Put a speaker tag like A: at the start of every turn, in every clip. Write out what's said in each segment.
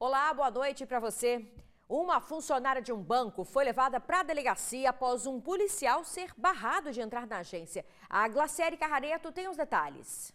A: Olá, boa noite para você. Uma funcionária de um banco foi levada para a delegacia após um policial ser barrado de entrar na agência. A Glaciere Carrareto tem os
B: detalhes.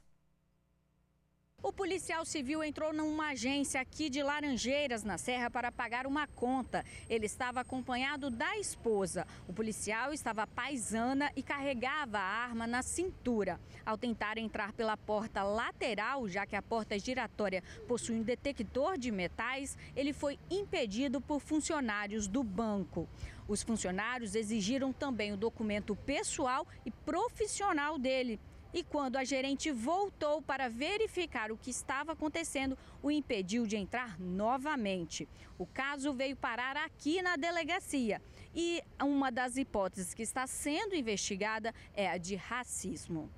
B: O policial civil entrou numa agência aqui de Laranjeiras, na Serra, para pagar uma conta. Ele estava acompanhado da esposa. O policial estava paisana e carregava a arma na cintura. Ao tentar entrar pela porta lateral, já que a porta giratória possui um detector de metais, ele foi impedido por funcionários do banco. Os funcionários exigiram também o documento pessoal e profissional dele e quando a gerente voltou para verificar o que estava acontecendo, o impediu de entrar novamente. O caso veio parar aqui na delegacia e uma das hipóteses que está sendo investigada é a de racismo.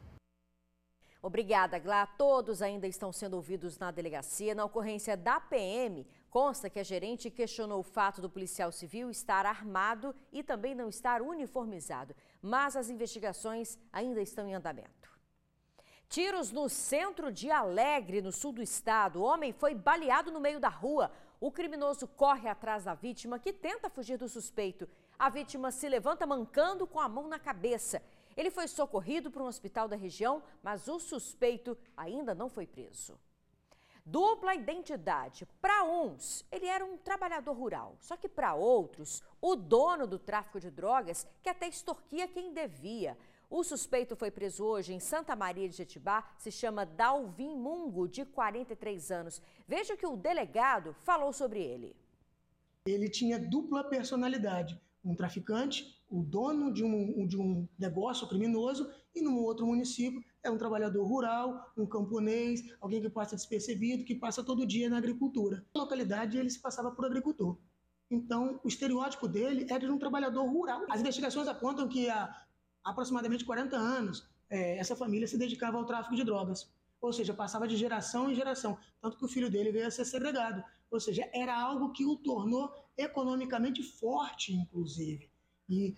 A: Obrigada, Glá. Todos ainda estão sendo ouvidos na delegacia. Na ocorrência da PM, consta que a gerente questionou o fato do policial civil estar armado e também não estar uniformizado. Mas as investigações ainda estão em andamento. Tiros no centro de Alegre, no sul do estado. O homem foi baleado no meio da rua. O criminoso corre atrás da vítima, que tenta fugir do suspeito. A vítima se levanta mancando com a mão na cabeça. Ele foi socorrido para um hospital da região, mas o suspeito ainda não foi preso. Dupla identidade. Para uns, ele era um trabalhador rural. Só que para outros, o dono do tráfico de drogas que até extorquia quem devia. O suspeito foi preso hoje em Santa Maria de Jetibá, se chama Dalvin Mungo, de 43 anos. Veja o que o delegado falou sobre ele.
C: Ele tinha dupla personalidade, um traficante, o dono de um, de um negócio criminoso e num outro município é um trabalhador rural, um camponês, alguém que passa despercebido, que passa todo dia na agricultura. Na localidade ele se passava por agricultor. Então, o estereótipo dele era é de um trabalhador rural. As investigações apontam que a, aproximadamente 40 anos, é, essa família se dedicava ao tráfico de drogas. Ou seja, passava de geração em geração. Tanto que o filho dele veio a ser segregado. Ou seja, era algo que o tornou economicamente forte, inclusive. E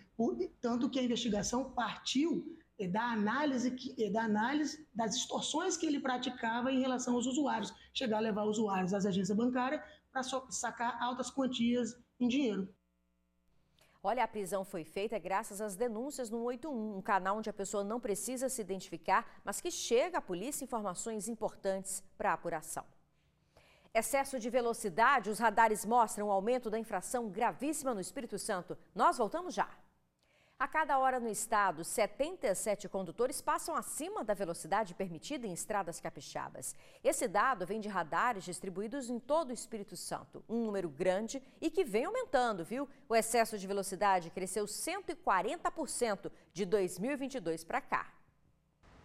C: tanto que a investigação partiu é, da análise, que, é, da análise das extorsões que ele praticava em relação aos usuários, chegar a levar usuários às agências bancárias para sacar altas quantias em dinheiro.
A: Olha, a prisão foi feita graças às denúncias no 81, um canal onde a pessoa não precisa se identificar, mas que chega à polícia informações importantes para a apuração. Excesso de velocidade, os radares mostram um aumento da infração gravíssima no Espírito Santo. Nós voltamos já. A cada hora no estado, 77 condutores passam acima da velocidade permitida em estradas capixabas. Esse dado vem de radares distribuídos em todo o Espírito Santo, um número grande e que vem aumentando, viu? O excesso de velocidade cresceu
B: 140% de 2022 para cá.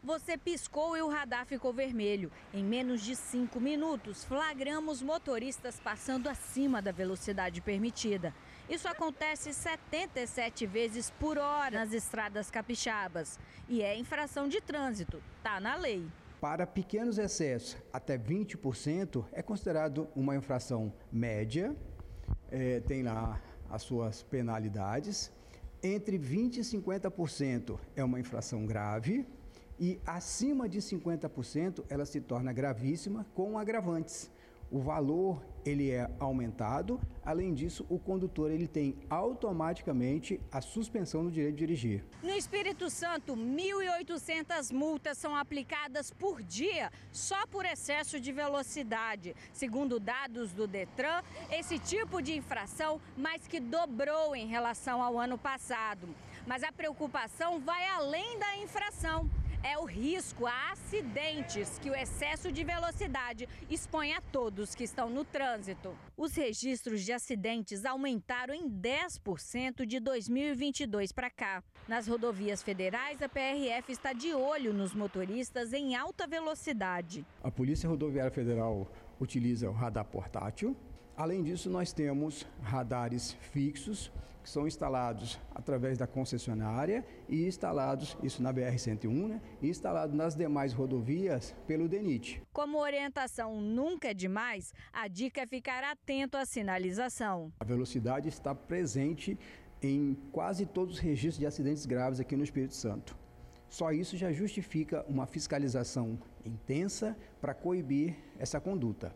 B: Você piscou e o radar ficou vermelho. Em menos de cinco minutos, flagramos motoristas passando acima da velocidade permitida. Isso acontece 77 vezes por hora nas estradas capixabas e é infração de trânsito, tá na lei.
C: Para pequenos excessos, até 20% é considerado uma infração média, é, tem lá as suas penalidades. Entre 20% e 50% é uma infração grave e acima de 50% ela se torna gravíssima com agravantes o valor ele é aumentado. Além disso, o condutor ele tem automaticamente a suspensão do direito de dirigir.
B: No Espírito Santo, 1.800 multas são aplicadas por dia só por excesso de velocidade. Segundo dados do Detran, esse tipo de infração mais que dobrou em relação ao ano passado. Mas a preocupação vai além da infração é o risco a acidentes que o excesso de velocidade expõe a todos que estão no trânsito. Os registros de acidentes aumentaram em 10% de 2022 para cá. Nas rodovias federais, a PRF está de olho nos motoristas em alta velocidade.
C: A Polícia Rodoviária Federal utiliza o radar portátil. Além disso, nós temos radares fixos que são instalados através da concessionária e instalados, isso na BR-101, né, e instalados nas demais rodovias pelo DENIT.
B: Como orientação nunca é demais, a dica é ficar atento à sinalização.
C: A velocidade está presente em quase todos os registros de acidentes graves aqui no Espírito Santo. Só isso já justifica uma fiscalização intensa para coibir essa conduta.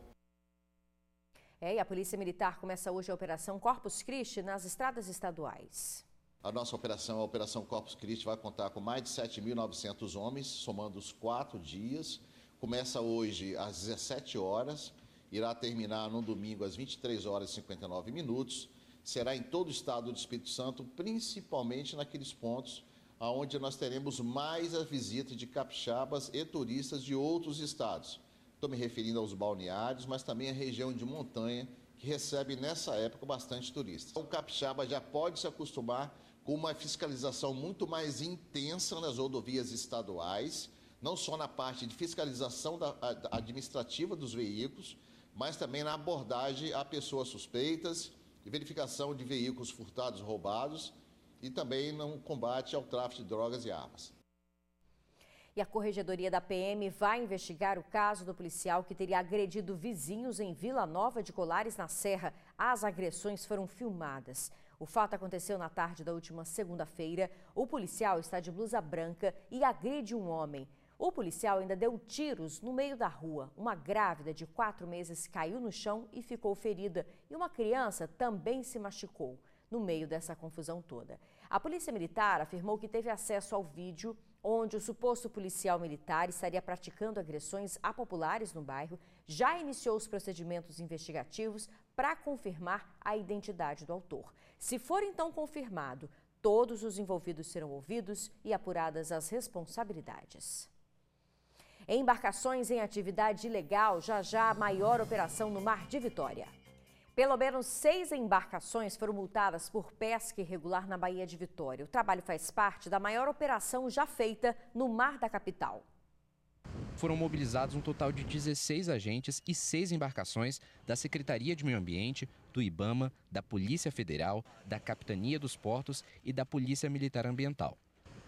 A: É, e a Polícia Militar começa hoje a Operação Corpus Christi nas estradas estaduais.
D: A nossa operação, a Operação Corpus Christi, vai contar com mais de 7.900 homens, somando os quatro dias. Começa hoje às 17 horas, irá terminar no domingo às 23 horas e 59 minutos. Será em todo o estado do Espírito Santo, principalmente naqueles pontos onde nós teremos mais a visita de capixabas e turistas de outros estados. Estou me referindo aos balneários, mas também à região de montanha, que recebe nessa época bastante turistas. O capixaba já pode se acostumar com uma fiscalização muito mais intensa nas rodovias estaduais, não só na parte de fiscalização da, administrativa dos veículos, mas também na abordagem a pessoas suspeitas, verificação de veículos furtados, roubados e também no combate ao tráfico de drogas e armas.
A: E a corregedoria da PM vai investigar o caso do policial que teria agredido vizinhos em Vila Nova de Colares, na Serra. As agressões foram filmadas. O fato aconteceu na tarde da última segunda-feira. O policial está de blusa branca e agride um homem. O policial ainda deu tiros no meio da rua. Uma grávida de quatro meses caiu no chão e ficou ferida, e uma criança também se machucou no meio dessa confusão toda. A Polícia Militar afirmou que teve acesso ao vídeo onde o suposto policial militar estaria praticando agressões a populares no bairro, já iniciou os procedimentos investigativos para confirmar a identidade do autor. Se for então confirmado, todos os envolvidos serão ouvidos e apuradas as responsabilidades. Embarcações em atividade ilegal, já já a maior operação no Mar de Vitória. Pelo menos seis embarcações foram multadas por pesca irregular na Baía de Vitória. O trabalho faz parte da maior operação já feita no mar da capital.
D: Foram mobilizados um total de 16 agentes e seis embarcações da Secretaria de Meio Ambiente, do IBAMA, da Polícia Federal, da Capitania dos Portos e da Polícia Militar Ambiental.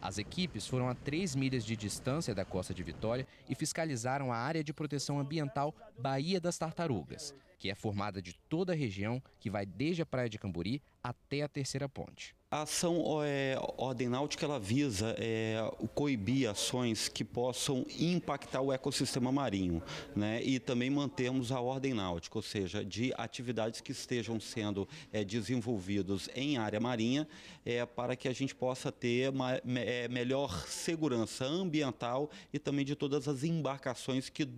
D: As equipes foram a 3 milhas de distância da costa de Vitória e fiscalizaram a área de proteção ambiental Baía das Tartarugas que é formada de toda a região que vai desde a Praia de Camburi até a Terceira Ponte. A ação é, Ordem Náutica ela visa é, coibir ações que possam impactar o ecossistema marinho né? e também mantermos a ordem náutica, ou seja, de atividades que estejam sendo é, desenvolvidas em área marinha é, para que a gente possa ter uma, é, melhor segurança ambiental e também de todas as embarcações que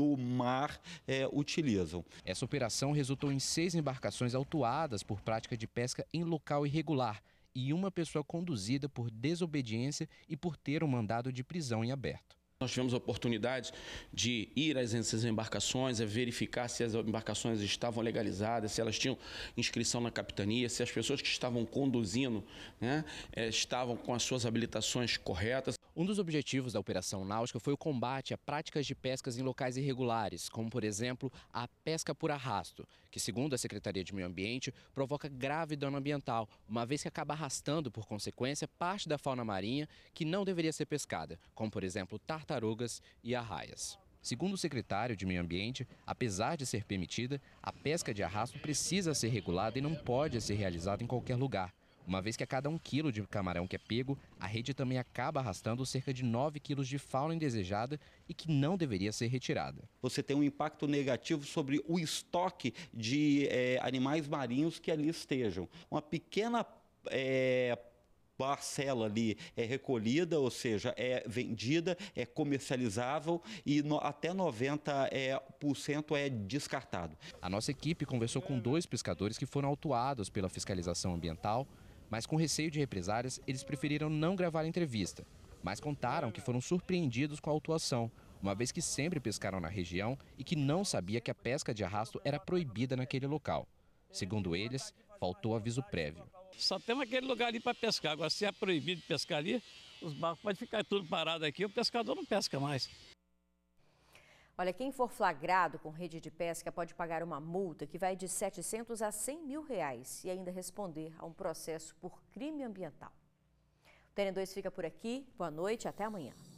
D: do mar é, utilizam. Essa operação resultou em seis embarcações autuadas por prática de pesca em local irregular e uma pessoa conduzida por desobediência e por ter um mandado de prisão em aberto. Nós tivemos a oportunidade de ir às essas embarcações, a é verificar se as embarcações estavam legalizadas, se elas tinham inscrição na capitania, se as pessoas que estavam conduzindo né, eh, estavam com as suas habilitações corretas. Um dos objetivos da Operação Náutica foi o combate a práticas de pescas em locais irregulares, como, por exemplo, a pesca por arrasto, que, segundo a Secretaria de Meio Ambiente, provoca grave dano ambiental, uma vez que acaba arrastando, por consequência, parte da fauna marinha que não deveria ser pescada, como, por exemplo, tartarugas tartarugas e arraias. Segundo o secretário de Meio Ambiente, apesar de ser permitida, a pesca de arrasto precisa ser regulada e não pode ser realizada em qualquer lugar, uma vez que a cada um quilo de camarão que é pego, a rede também acaba arrastando cerca de 9 quilos de fauna indesejada e que não deveria ser retirada. Você tem um impacto negativo sobre o estoque de é, animais marinhos que ali estejam. Uma pequena é, parcela ali é recolhida, ou seja, é vendida, é comercializável e no, até 90% é, por cento é descartado. A nossa equipe conversou com dois pescadores que foram autuados pela fiscalização ambiental, mas com receio de represárias, eles preferiram não gravar a entrevista, mas contaram que foram surpreendidos com a autuação, uma vez que sempre pescaram na região e que não sabia que a pesca de arrasto era proibida naquele local. Segundo eles, faltou aviso prévio.
C: Só temos aquele lugar ali para pescar. Agora, se é proibido pescar ali, os barcos podem ficar tudo parado aqui, o pescador não pesca mais.
A: Olha, quem for flagrado com rede de pesca pode pagar uma multa que vai de 700 a 100 mil reais e ainda responder a um processo por crime ambiental. O TN2 fica por aqui. Boa noite, até amanhã.